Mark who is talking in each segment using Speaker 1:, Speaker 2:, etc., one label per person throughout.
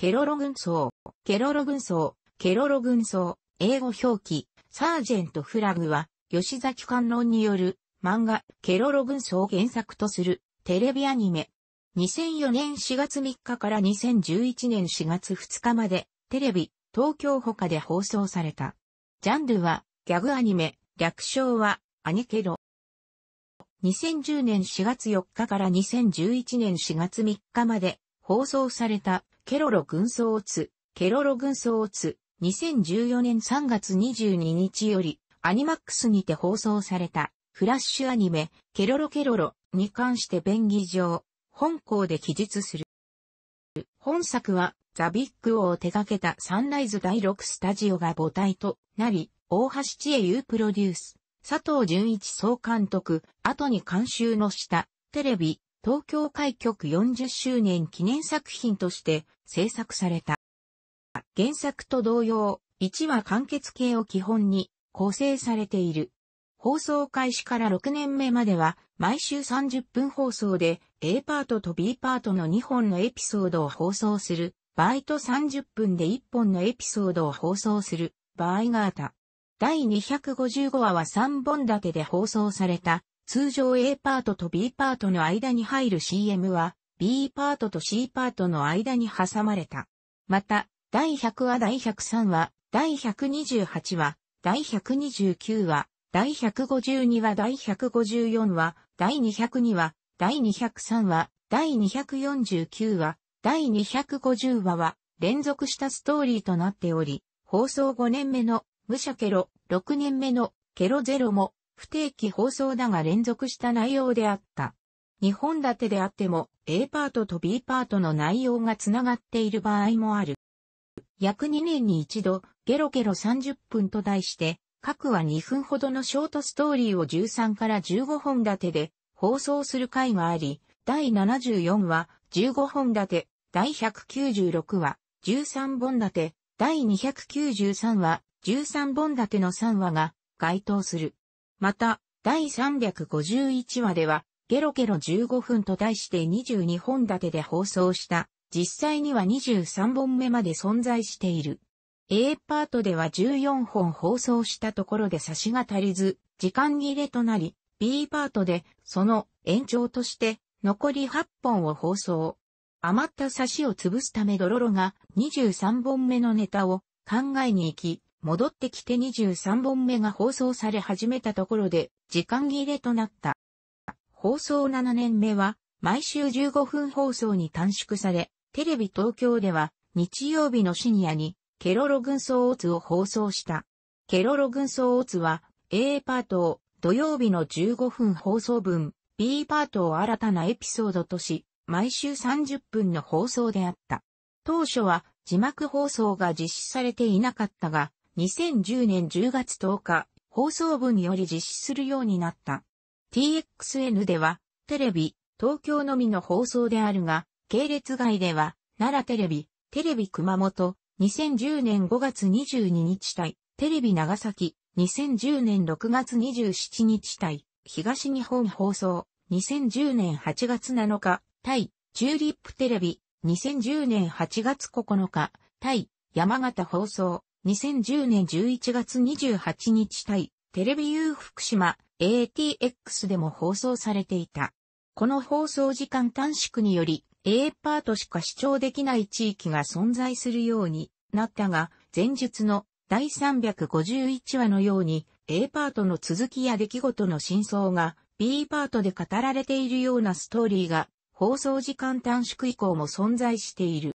Speaker 1: ケロロ軍曹、ケロロ軍曹、ケロロ軍曹、英語表記、サージェントフラグは、吉崎観音による漫画、ケロロ軍曹を原作とするテレビアニメ。2004年4月3日から2011年4月2日まで、テレビ、東京他で放送された。ジャンルは、ギャグアニメ、略称は、アニケロ。2010年4月4日から2011年4月3日まで放送されたケロロ軍曹つ、ケロロ軍曹つ、2014年3月22日より、アニマックスにて放送された、フラッシュアニメ、ケロロケロロに関して便宜上、本校で記述する。本作は、ザ・ビッグを手掛けたサンライズ第6スタジオが母体となり、大橋千恵優プロデュース、佐藤淳一総監督、後に監修の下、テレビ、東京開局40周年記念作品として制作された。原作と同様、1話完結系を基本に構成されている。放送開始から6年目までは毎週30分放送で A パートと B パートの2本のエピソードを放送する。場合と30分で1本のエピソードを放送する場合があった。第255話は3本立てで放送された通常 A パートと B パートの間に入る CM は B パートと C パートの間に挟まれた。また、第100話第103話、第128話、第129話、第152話第154話、第202話、第203話、第249話、第250話は連続したストーリーとなっており、放送5年目のムシャケロ、6年目のケロゼロも不定期放送だが連続した内容であった。2本立てであっても A パートと B パートの内容がつながっている場合もある。約2年に一度、ゲロゲロ30分と題して、各は2分ほどのショートストーリーを13から15本立てで放送する回があり、第74話15本立て、第196話13本立て、第293話13本立ての3話が該当する。また、第351話では、ゲロゲロ15分と題して22本立てで放送した、実際には23本目まで存在している。A パートでは14本放送したところで差しが足りず、時間切れとなり、B パートで、その延長として、残り8本を放送。余った差しを潰すためドロロが23本目のネタを考えに行き、戻ってきて23本目が放送され始めたところで、時間切れとなった。放送7年目は、毎週15分放送に短縮され、テレビ東京では、日曜日の深夜に、ケロロ軍曹オツを放送した。ケロロ軍曹オツは、A パートを土曜日の15分放送分、B パートを新たなエピソードとし、毎週30分の放送であった。当初は字幕放送が実施されていなかったが、2010年10月10日、放送部により実施するようになった。TXN では、テレビ、東京のみの放送であるが、系列外では、奈良テレビ、テレビ熊本、2010年5月22日対、テレビ長崎、2010年6月27日対、東日本放送、2010年8月7日、対、チューリップテレビ、2010年8月9日、対、山形放送、2010年11月28日対、テレビ U 福島 ATX でも放送されていた。この放送時間短縮により、A パートしか視聴できない地域が存在するようになったが、前述の第351話のように、A パートの続きや出来事の真相が B パートで語られているようなストーリーが放送時間短縮以降も存在している。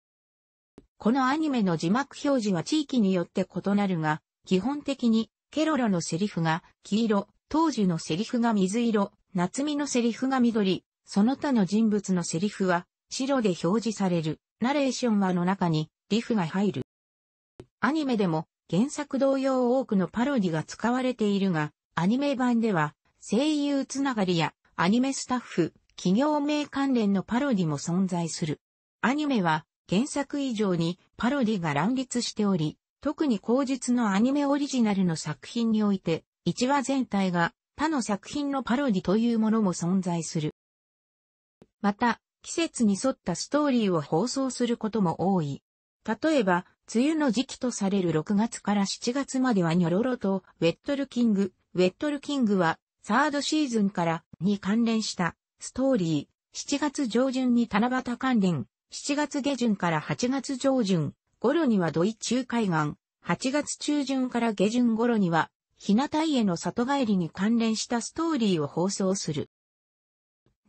Speaker 1: このアニメの字幕表示は地域によって異なるが、基本的にケロロのセリフが黄色、当時のセリフが水色、夏美のセリフが緑、その他の人物のセリフは白で表示される。ナレーションはの中にリフが入る。アニメでも原作同様多くのパロディが使われているが、アニメ版では声優つながりやアニメスタッフ、企業名関連のパロディも存在する。アニメは原作以上にパロディが乱立しており、特に後述のアニメオリジナルの作品において、1話全体が他の作品のパロディというものも存在する。また、季節に沿ったストーリーを放送することも多い。例えば、梅雨の時期とされる6月から7月まではニョロロとウェットルキング。ウェットルキングはサードシーズンからに関連したストーリー。7月上旬に七夕関連。7月下旬から8月上旬頃には土井中海岸、8月中旬から下旬頃には、日向家の里帰りに関連したストーリーを放送する。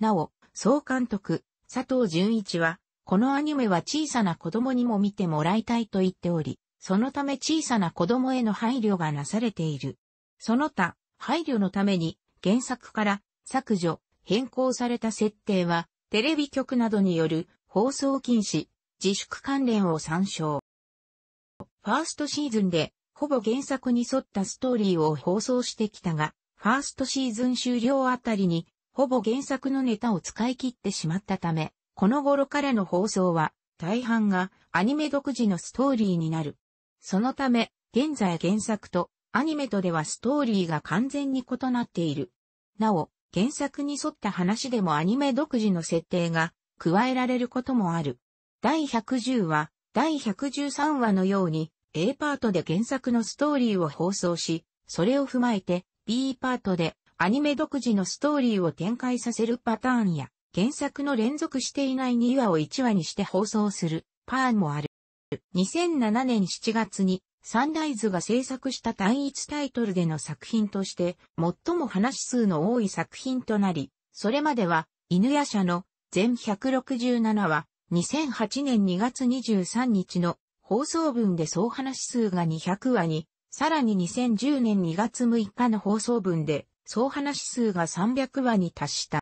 Speaker 1: なお、総監督、佐藤淳一は、このアニメは小さな子供にも見てもらいたいと言っており、そのため小さな子供への配慮がなされている。その他、配慮のために、原作から削除、変更された設定は、テレビ局などによる放送禁止、自粛関連を参照。ファーストシーズンで、ほぼ原作に沿ったストーリーを放送してきたが、ファーストシーズン終了あたりに、ほぼ原作のネタを使い切ってしまったため、この頃からの放送は、大半がアニメ独自のストーリーになる。そのため、現在原作とアニメとではストーリーが完全に異なっている。なお、原作に沿った話でもアニメ独自の設定が加えられることもある。第110話、第113話のように A パートで原作のストーリーを放送し、それを踏まえて B パートでアニメ独自のストーリーを展開させるパターンや、原作の連続していない2話を1話にして放送するパーンもある。2007年7月にサンライズが制作した単一タイトルでの作品として最も話数の多い作品となり、それまでは犬夜叉の全167話、2008年2月23日の放送分で総話数が200話に、さらに2010年2月6日の放送分で総話数が300話に達した。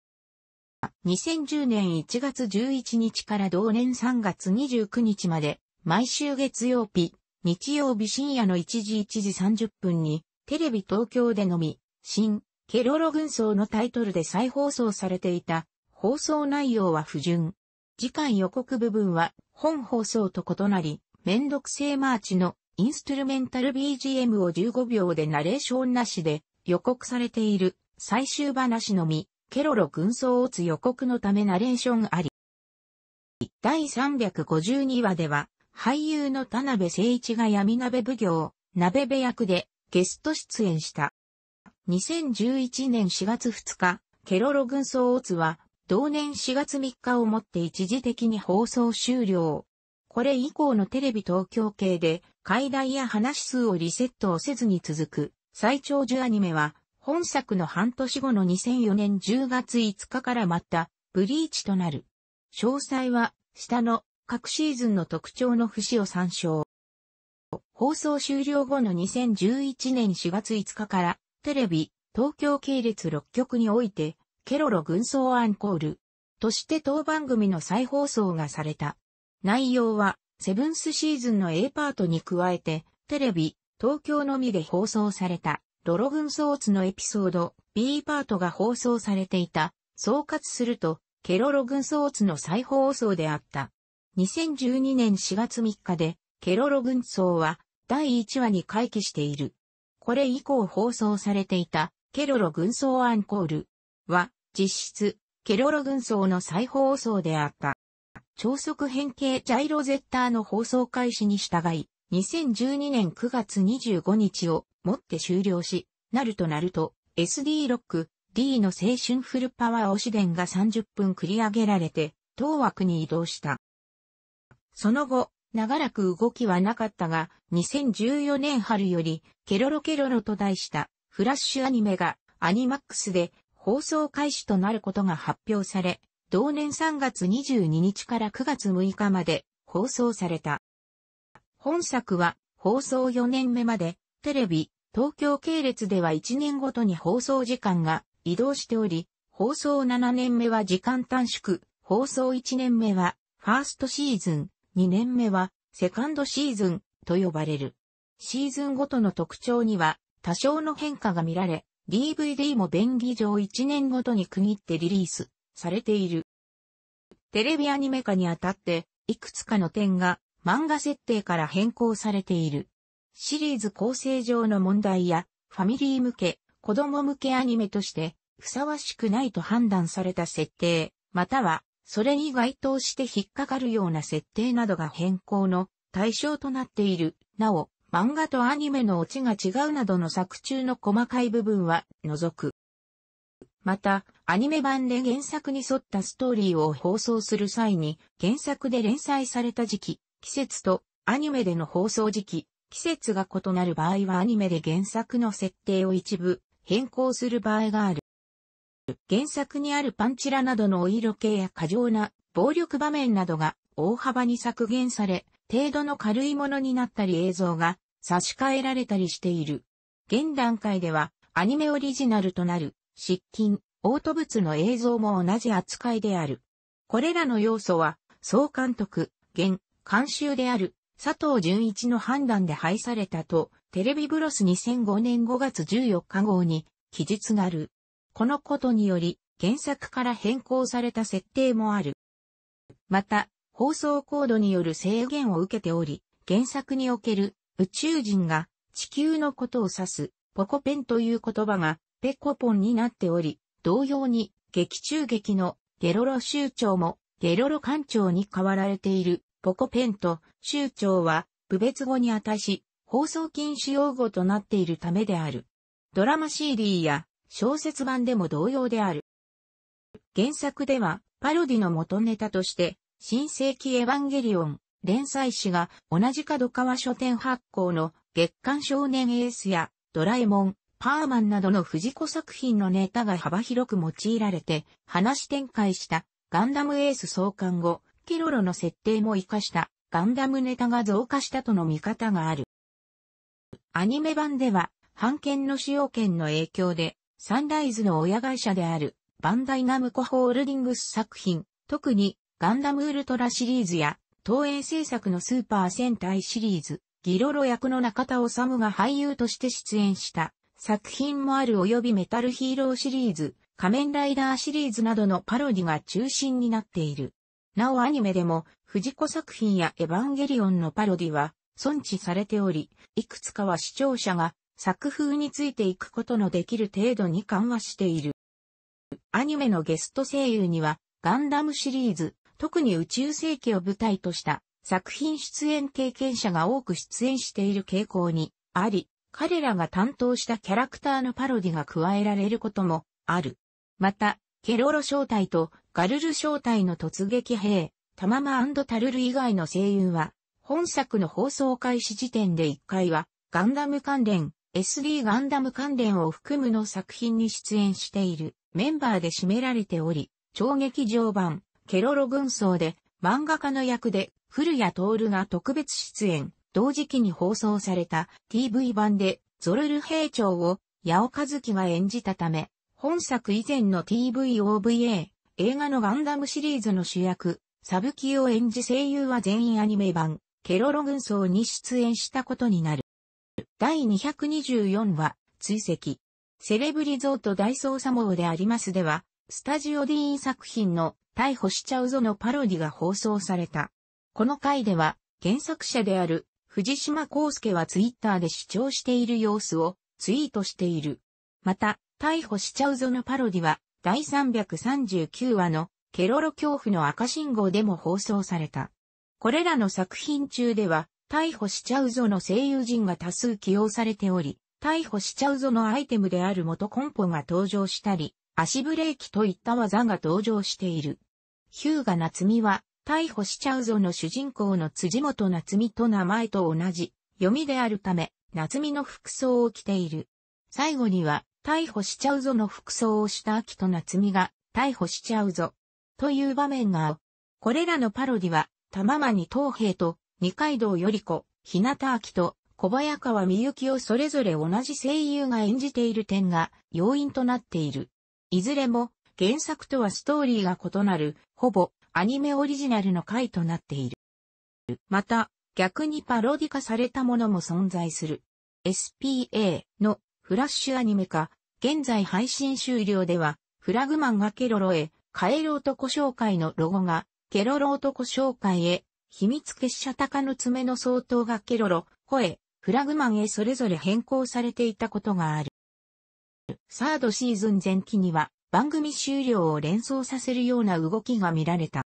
Speaker 1: 2010年1月11日から同年3月29日まで、毎週月曜日、日曜日深夜の1時1時30分に、テレビ東京でのみ、新、ケロロ軍曹のタイトルで再放送されていた、放送内容は不純。次回予告部分は本放送と異なり、めんどくせえマーチのインストゥルメンタル BGM を15秒でナレーションなしで予告されている最終話のみ、ケロロ軍曹をつ予告のためナレーションあり。第352話では、俳優の田辺誠一が闇鍋奉行、鍋部役でゲスト出演した。2011年4月2日、ケロロ軍曹オツは同年4月3日をもって一時的に放送終了。これ以降のテレビ東京系で、解題や話数をリセットをせずに続く、最長寿アニメは、本作の半年後の2004年10月5日からまた、ブリーチとなる。詳細は、下の、各シーズンの特徴の節を参照。放送終了後の2011年4月5日から、テレビ、東京系列6局において、ケロロ軍曹アンコールとして当番組の再放送がされた。内容は、セブンスシーズンの A パートに加えて、テレビ、東京のみで放送された、ロロ軍装ツのエピソード、B パートが放送されていた。総括すると、ケロロ軍曹ツの再放送であった。2012年4月3日で、ケロロ軍曹は、第1話に回帰している。これ以降放送されていた、ケロロ軍曹アンコールは、実質、ケロロ軍曹の再放送であった。超速変形ジャイロゼッターの放送開始に従い、2012年9月25日をもって終了し、なるとなると、SD ロック、D の青春フルパワー推し伝が30分繰り上げられて、当枠に移動した。その後、長らく動きはなかったが、2014年春より、ケロロケロロと題した、フラッシュアニメが、アニマックスで、放送開始となることが発表され、同年3月22日から9月6日まで放送された。本作は放送4年目までテレビ、東京系列では1年ごとに放送時間が移動しており、放送7年目は時間短縮、放送1年目はファーストシーズン、2年目はセカンドシーズンと呼ばれる。シーズンごとの特徴には多少の変化が見られ、DVD も便宜上1年ごとに区切ってリリースされている。テレビアニメ化にあたって、いくつかの点が漫画設定から変更されている。シリーズ構成上の問題や、ファミリー向け、子供向けアニメとして、ふさわしくないと判断された設定、または、それに該当して引っかかるような設定などが変更の対象となっている。なお、漫画とアニメのオチが違うなどの作中の細かい部分は除く。また、アニメ版で原作に沿ったストーリーを放送する際に、原作で連載された時期、季節とアニメでの放送時期、季節が異なる場合はアニメで原作の設定を一部変更する場合がある。原作にあるパンチラなどのお色系や過剰な暴力場面などが大幅に削減され、程度の軽いものになったり映像が差し替えられたりしている。現段階ではアニメオリジナルとなる失禁、トブ物の映像も同じ扱いである。これらの要素は総監督、現、監修である佐藤淳一の判断で配されたと、テレビブロス2005年5月14日号に記述がある。このことにより、原作から変更された設定もある。また、放送コードによる制限を受けており、原作における宇宙人が地球のことを指すポコペンという言葉がペコポンになっており、同様に劇中劇のゲロロ州長もゲロロ艦長に代わられているポコペンと州長は部別語に値し放送禁止用語となっているためである。ドラマ CD や小説版でも同様である。原作ではパロディの元ネタとして新世紀エヴァンゲリオン連載誌が同じ角川書店発行の月刊少年エースやドラえもん、パーマンなどの藤子作品のネタが幅広く用いられて話展開したガンダムエース創刊後、ケロロの設定も活かしたガンダムネタが増加したとの見方がある。アニメ版では、版権の使用権の影響で、サンライズの親会社であるバンダイナムコホールディングス作品、特にガンダムウルトラシリーズや、東映制作のスーパー戦隊シリーズ、ギロロ役の中田治が俳優として出演した作品もある及びメタルヒーローシリーズ、仮面ライダーシリーズなどのパロディが中心になっている。なおアニメでも、藤子作品やエヴァンゲリオンのパロディは、存知されており、いくつかは視聴者が作風についていくことのできる程度に緩和している。アニメのゲスト声優には、ガンダムシリーズ、特に宇宙世紀を舞台とした作品出演経験者が多く出演している傾向にあり、彼らが担当したキャラクターのパロディが加えられることもある。また、ケロロ正体とガルル正体の突撃兵、タママタルル以外の声優は、本作の放送開始時点で1回は、ガンダム関連、SD ガンダム関連を含むの作品に出演しているメンバーで占められており、超劇場版、ケロロ軍曹で、漫画家の役で、古谷徹が特別出演、同時期に放送された TV 版で、ゾルル兵長を、八尾和樹が演じたため、本作以前の TVOVA、映画のガンダムシリーズの主役、サブキを演じ声優は全員アニメ版、ケロロ軍曹に出演したことになる。第224話、追跡。セレブリゾート大捜査網でありますでは、スタジオディーン作品の逮捕しちゃうぞのパロディが放送された。この回では原作者である藤島康介はツイッターで主張している様子をツイートしている。また、逮捕しちゃうぞのパロディは第339話のケロロ恐怖の赤信号でも放送された。これらの作品中では、逮捕しちゃうぞの声優陣が多数起用されており、逮捕しちゃうぞのアイテムである元コンポが登場したり、足ブレーキといった技が登場している。ヒューガ夏美は、逮捕しちゃうぞの主人公の辻元夏美と名前と同じ、読みであるため、夏美の服装を着ている。最後には、逮捕しちゃうぞの服装をした秋と夏美が、逮捕しちゃうぞ、という場面が、これらのパロディは、玉間に東平と、二階堂より子、日向秋と、小早川みゆきをそれぞれ同じ声優が演じている点が要因となっている。いずれも原作とはストーリーが異なる、ほぼアニメオリジナルの回となっている。また、逆にパロディ化されたものも存在する。SPA のフラッシュアニメ化、現在配信終了では、フラグマンがケロロへ、カエル男紹介のロゴが、ケロロ男紹介へ、秘密結社鷹の爪の相当がケロロ、ホフラグマンへそれぞれ変更されていたことがある。サードシーズン前期には番組終了を連想させるような動きが見られた。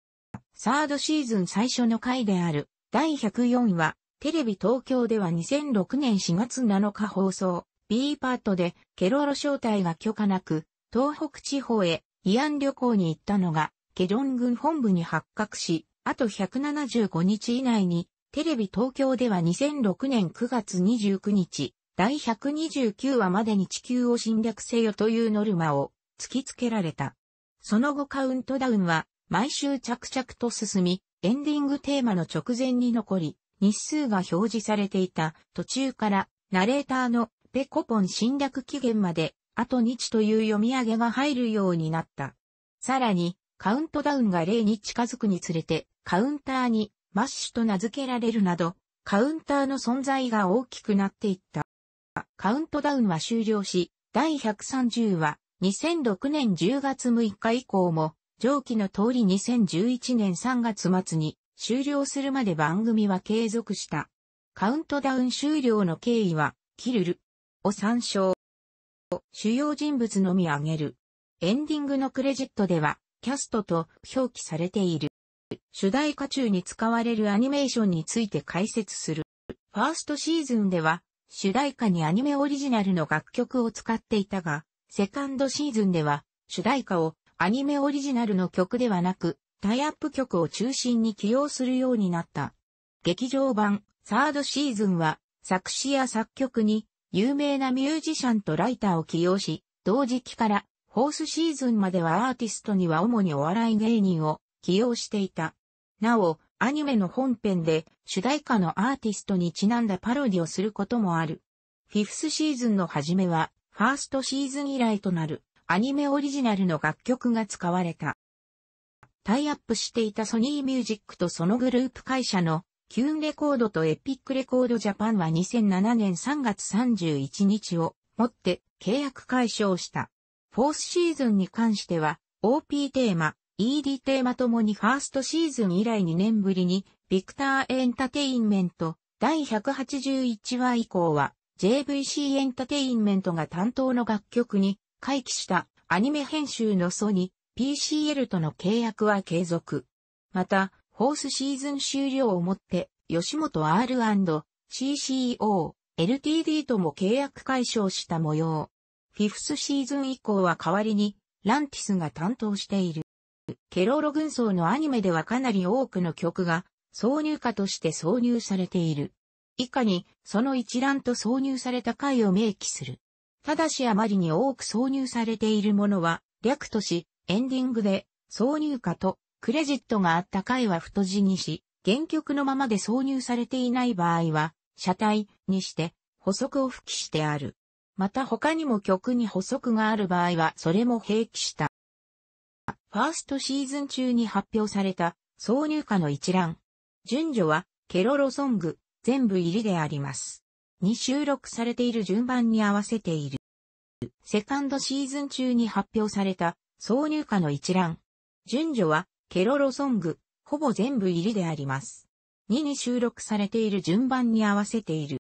Speaker 1: サードシーズン最初の回である第104話、テレビ東京では2006年4月7日放送、B パートでケロロ招待が許可なく、東北地方へ慰安旅行に行ったのが、ケドン軍本部に発覚し、あと175日以内に、テレビ東京では2006年9月29日、第129話までに地球を侵略せよというノルマを突きつけられた。その後カウントダウンは毎週着々と進み、エンディングテーマの直前に残り、日数が表示されていた途中からナレーターのペコポン侵略期限まであと日という読み上げが入るようになった。さらにカウントダウンが例に近づくにつれてカウンターにマッシュと名付けられるなどカウンターの存在が大きくなっていった。カウントダウンは終了し、第130は2006年10月6日以降も、上記の通り2011年3月末に終了するまで番組は継続した。カウントダウン終了の経緯は、キルルを参照。主要人物のみ上げる。エンディングのクレジットでは、キャストと表記されている。主題歌中に使われるアニメーションについて解説する。ファーストシーズンでは、主題歌にアニメオリジナルの楽曲を使っていたが、セカンドシーズンでは主題歌をアニメオリジナルの曲ではなく、タイアップ曲を中心に起用するようになった。劇場版サードシーズンは作詞や作曲に有名なミュージシャンとライターを起用し、同時期からホースシーズンまではアーティストには主にお笑い芸人を起用していた。なお、アニメの本編で主題歌のアーティストにちなんだパロディをすることもある。フィフスシーズンの初めは、ファーストシーズン以来となるアニメオリジナルの楽曲が使われた。タイアップしていたソニーミュージックとそのグループ会社のキューンレコードとエピックレコードジャパンは2007年3月31日をもって契約解消した。フォースシーズンに関しては OP テーマ ED テーマともにファーストシーズン以来2年ぶりに、ビクターエンタテインメント第181話以降は、JVC エンタテインメントが担当の楽曲に、回帰したアニメ編集のソニー、PCL との契約は継続。また、フォースシーズン終了をもって、吉本 R&CCO、LTD とも契約解消した模様。フィフスシーズン以降は代わりに、ランティスが担当している。ケロロ軍曹のアニメではかなり多くの曲が挿入歌として挿入されている。以下に、その一覧と挿入された回を明記する。ただしあまりに多く挿入されているものは、略とし、エンディングで、挿入歌と、クレジットがあった回は太字にし、原曲のままで挿入されていない場合は、車体にして、補足を付記してある。また他にも曲に補足がある場合は、それも併記した。ファーストシーズン中に発表された挿入歌の一覧。順序はケロロソング全部入りであります。に収録されている順番に合わせている。セカンドシーズン中に発表された挿入歌の一覧。順序はケロロソングほぼ全部入りであります。2に収録されている順番に合わせている。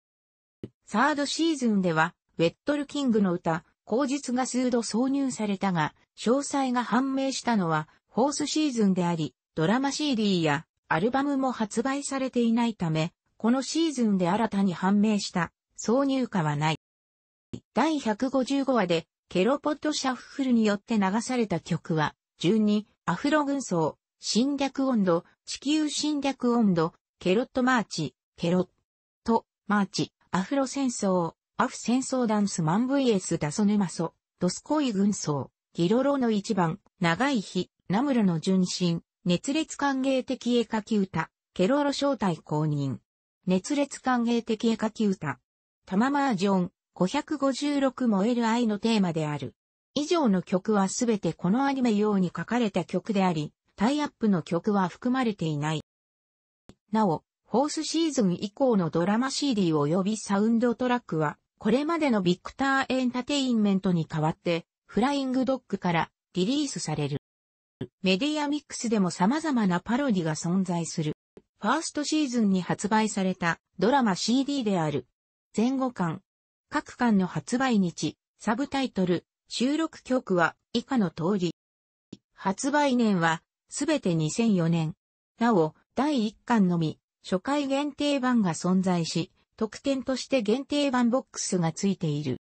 Speaker 1: サードシーズンではウェットルキングの歌、口実が数度挿入されたが、詳細が判明したのは、フォースシーズンであり、ドラマ CD やアルバムも発売されていないため、このシーズンで新たに判明した挿入歌はない。第155話で、ケロポッドシャッフルによって流された曲は、順に、アフロ軍曹、侵略温度、地球侵略温度、ケロットマーチ、ケロット、マーチ、アフロ戦争、アフ戦争ダンスマン VS ダソヌマソ、ドスコイ軍曹、ギロロの一番、長い日、ナムルの純真、熱烈歓迎的絵描き歌、ケロロ招待公認。熱烈歓迎的絵描き歌。タママージョン、556燃える愛のテーマである。以上の曲はすべてこのアニメ用に書かれた曲であり、タイアップの曲は含まれていない。なお、フォースシーズン以降のドラマ CD 及びサウンドトラックは、これまでのビクターエンタテインメントに代わって、フライングドッグからリリースされる。メディアミックスでも様々なパロディが存在する。ファーストシーズンに発売されたドラマ CD である。前後巻。各巻の発売日、サブタイトル、収録曲は以下の通り。発売年はすべて2004年。なお、第1巻のみ、初回限定版が存在し、特典として限定版ボックスが付いている。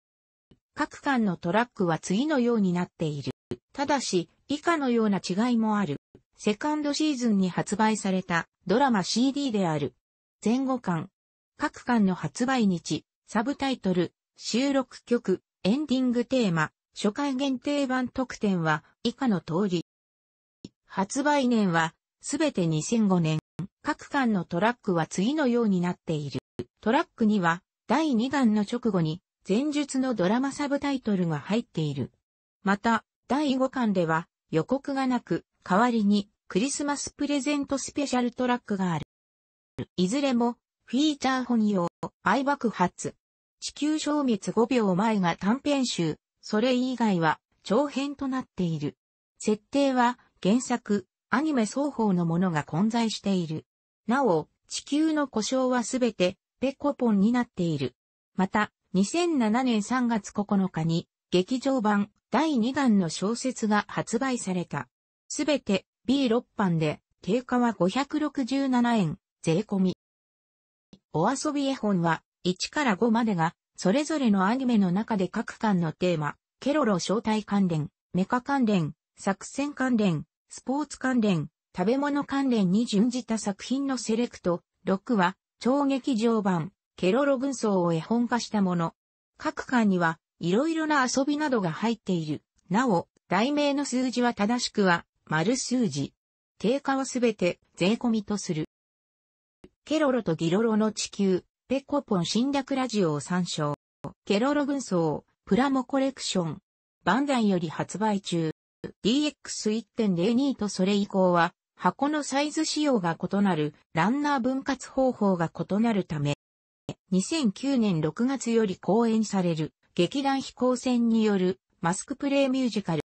Speaker 1: 各間のトラックは次のようになっている。ただし、以下のような違いもある。セカンドシーズンに発売されたドラマ CD である。前後間。各間の発売日、サブタイトル、収録曲、エンディングテーマ、初回限定版特典は以下の通り。発売年はすべて2005年。各巻のトラックは次のようになっている。トラックには第2弾の直後に前述のドラマサブタイトルが入っている。また、第5巻では予告がなく、代わりにクリスマスプレゼントスペシャルトラックがある。いずれも、フィーチャー本用、愛爆発、地球消滅5秒前が短編集、それ以外は長編となっている。設定は原作、アニメ双方のものが混在している。なお、地球の故障はすべてペコポンになっている。また、2007年3月9日に劇場版第2弾の小説が発売された。すべて B6 版で定価は567円税込み。お遊び絵本は1から5までがそれぞれのアニメの中で各巻のテーマ、ケロロ招待関連、メカ関連、作戦関連、スポーツ関連、食べ物関連に準じた作品のセレクト、6は、超劇場版、ケロロ軍曹を絵本化したもの。各巻には、いろいろな遊びなどが入っている。なお、題名の数字は正しくは、丸数字。定価はすべて税込みとする。ケロロとギロロの地球、ペコポン侵略ラジオを参照。ケロロ軍曹、プラモコレクション。バンダイより発売中。DX1.02 とそれ以降は、箱のサイズ仕様が異なる、ランナー分割方法が異なるため、2009年6月より公演される劇団飛行船によるマスクプレイミュージカル。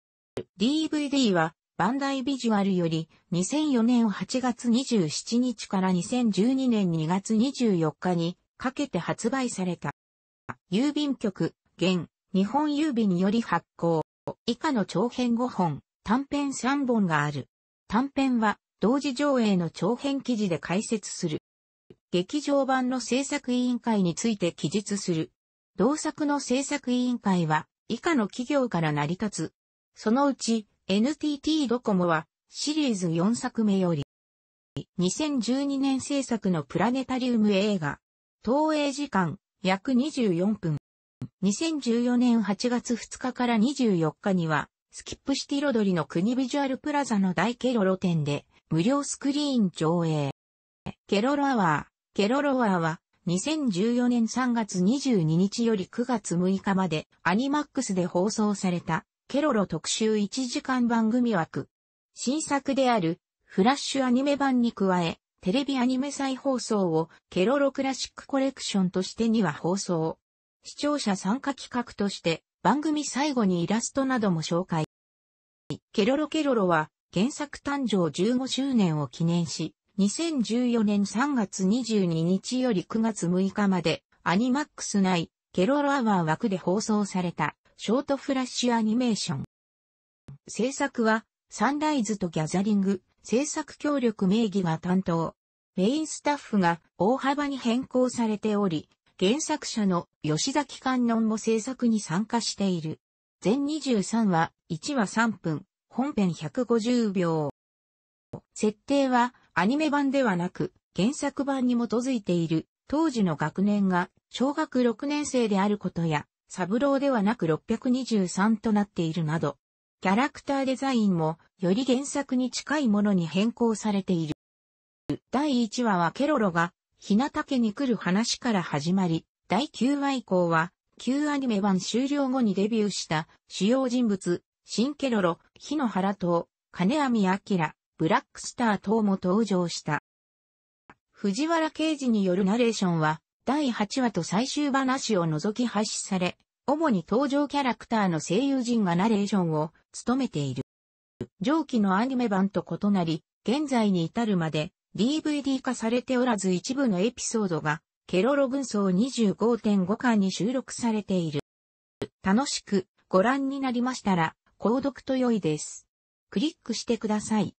Speaker 1: DVD はバンダイビジュアルより2004年8月27日から2012年2月24日にかけて発売された。郵便局、現、日本郵便により発行。以下の長編5本、短編3本がある。短編は同時上映の長編記事で解説する。劇場版の制作委員会について記述する。同作の制作委員会は以下の企業から成り立つ。そのうち NTT ドコモはシリーズ4作目より2012年制作のプラネタリウム映画投影時間約24分2014年8月2日から24日にはスキップシティロドリの国ビジュアルプラザの大ケロロ店で無料スクリーン上映ケロロアワケロロワーは2014年3月22日より9月6日までアニマックスで放送されたケロロ特集1時間番組枠。新作であるフラッシュアニメ版に加え、テレビアニメ再放送をケロロクラシックコレクションとしてには放送。視聴者参加企画として番組最後にイラストなども紹介。ケロロケロロは原作誕生15周年を記念し、2014年3月22日より9月6日まで、アニマックス内、ケロロアワー枠で放送された、ショートフラッシュアニメーション。制作は、サンライズとギャザリング、制作協力名義が担当。メインスタッフが大幅に変更されており、原作者の吉崎観音も制作に参加している。全23話、1話3分、本編150秒。設定は、アニメ版ではなく、原作版に基づいている、当時の学年が、小学6年生であることや、サブローではなく623となっているなど、キャラクターデザインも、より原作に近いものに変更されている。第1話はケロロが、日向家に来る話から始まり、第9話以降は、旧アニメ版終了後にデビューした主要人物、新ケロロ、日野原党、金網明、ブラックスター等も登場した。藤原刑事によるナレーションは、第8話と最終話を除き廃止され、主に登場キャラクターの声優陣がナレーションを務めている。上記のアニメ版と異なり、現在に至るまで DVD 化されておらず一部のエピソードがケロロ軍曹25.5巻に収録されている。楽しくご覧になりましたら、購読と良いです。クリックしてください。